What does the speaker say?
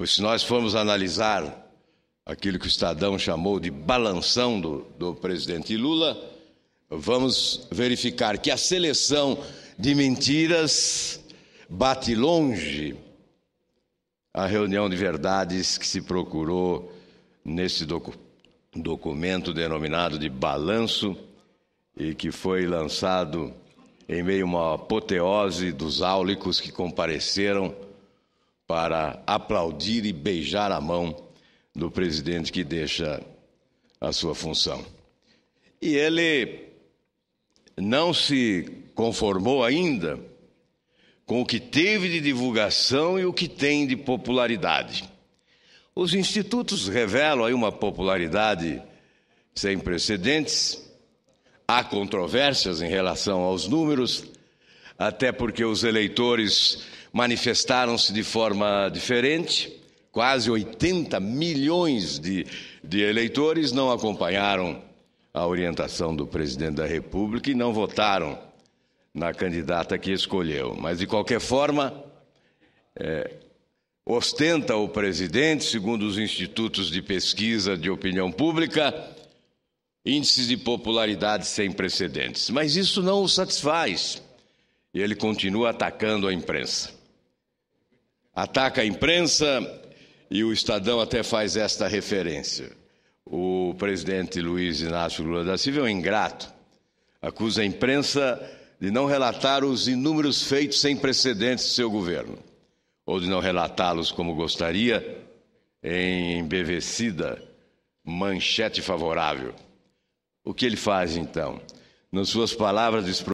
Pois se nós formos analisar aquilo que o Estadão chamou de balanção do, do presidente Lula, vamos verificar que a seleção de mentiras bate longe a reunião de verdades que se procurou nesse docu documento denominado de balanço e que foi lançado em meio a uma apoteose dos áulicos que compareceram para aplaudir e beijar a mão do presidente que deixa a sua função. E ele não se conformou ainda com o que teve de divulgação e o que tem de popularidade. Os institutos revelam aí uma popularidade sem precedentes. Há controvérsias em relação aos números, até porque os eleitores manifestaram-se de forma diferente. Quase 80 milhões de, de eleitores não acompanharam a orientação do presidente da República e não votaram na candidata que escolheu. Mas, de qualquer forma, é, ostenta o presidente, segundo os institutos de pesquisa de opinião pública, índices de popularidade sem precedentes. Mas isso não o satisfaz e ele continua atacando a imprensa ataca a imprensa e o Estadão até faz esta referência. O presidente Luiz Inácio Lula da Silva é um ingrato. Acusa a imprensa de não relatar os inúmeros feitos sem precedentes do seu governo, ou de não relatá-los como gostaria, em embevecida manchete favorável. O que ele faz então? Nas suas palavras,